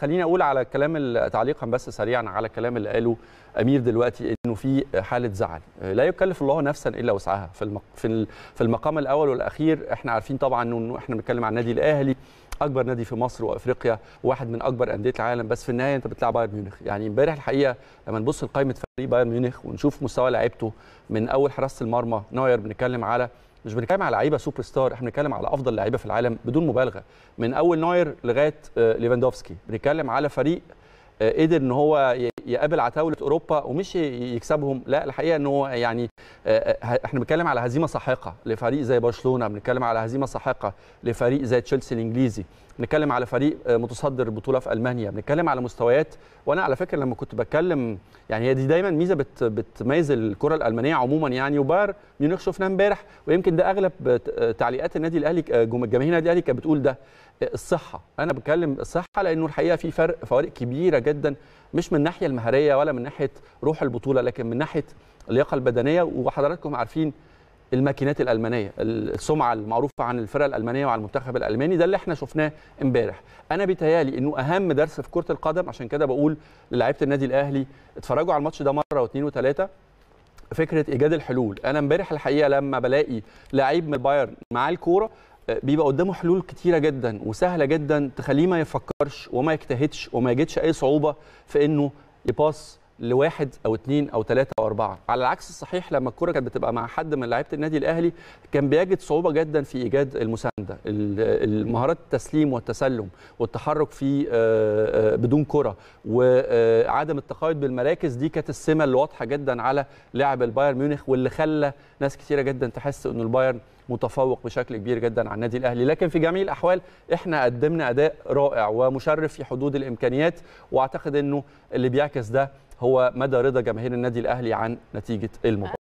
خليني اقول على الكلام تعليقا بس سريعا على الكلام اللي قاله امير دلوقتي انه في حاله زعل آه، لا يكلف الله نفسا الا وسعها في في المقام الاول والاخير احنا عارفين طبعا انه احنا بنتكلم عن النادي الاهلي اكبر نادي في مصر وافريقيا واحد من اكبر انديه العالم بس في النهايه انت بتلعب بايرن ميونخ يعني امبارح الحقيقه لما نبص لقائمه فريق بايرن ميونخ ونشوف مستوى لعيبته من اول حراسه المرمى نوير بنتكلم على مش بنتكلم على لعيبه سوبر ستار احنا بنتكلم على افضل لعيبه في العالم بدون مبالغه من اول نوير لغايه آه، ليفاندوفسكي بنتكلم على فريق آه، قدر ان هو يقابل عتاوله اوروبا ومش يكسبهم لا الحقيقه ان هو يعني آه، آه، احنا بنتكلم على هزيمه ساحقه لفريق زي برشلونه بنتكلم على هزيمه ساحقه لفريق زي تشيلسي الانجليزي بنتكلم على فريق متصدر البطوله في المانيا بنتكلم على مستويات وانا على فكره لما كنت بتكلم يعني هي دي دايما ميزه بت بتميز الكره الالمانيه عموما يعني وبار ميونخ شفناه امبارح ويمكن ده اغلب تعليقات النادي الاهلي جماهير النادي الاهلي كانت بتقول ده الصحه انا بتكلم الصحه لانه الحقيقه في فرق فوارق كبيره جدا جدا مش من الناحيه المهريه ولا من ناحيه روح البطوله لكن من ناحيه اللياقه البدنيه وحضراتكم عارفين الماكينات الالمانيه السمعه المعروفه عن الفرق الالمانيه وعن المنتخب الالماني ده اللي احنا شفناه امبارح انا بيتهيالي انه اهم درس في كره القدم عشان كده بقول للاعيبه النادي الاهلي اتفرجوا على الماتش ده مره واثنين وثلاثه فكره ايجاد الحلول انا امبارح الحقيقه لما بلاقي لعيب من البايرن معاه الكوره بيبقى قدامه حلول كتيره جدا وسهله جدا تخليه ما يفكرش وما يجتهدش وما يجدش اي صعوبه في انه يباص لواحد او اثنين او ثلاثه او اربعه، على العكس الصحيح لما الكره كانت بتبقى مع حد من لعيبه النادي الاهلي كان بيجد صعوبه جدا في ايجاد المسانده، المهارات التسليم والتسلم والتحرك في آه، آه، بدون كره وعدم آه، التقايد بالمراكز دي كانت السمه الواضحه جدا على لاعب البايرن ميونخ واللي خلى ناس كثيره جدا تحس ان البايرن متفوق بشكل كبير جدا عن النادي الاهلي لكن في جميع الاحوال احنا قدمنا اداء رائع ومشرف في حدود الامكانيات واعتقد انه اللي بيعكس ده هو مدى رضا جماهير النادي الاهلي عن نتيجه المباراه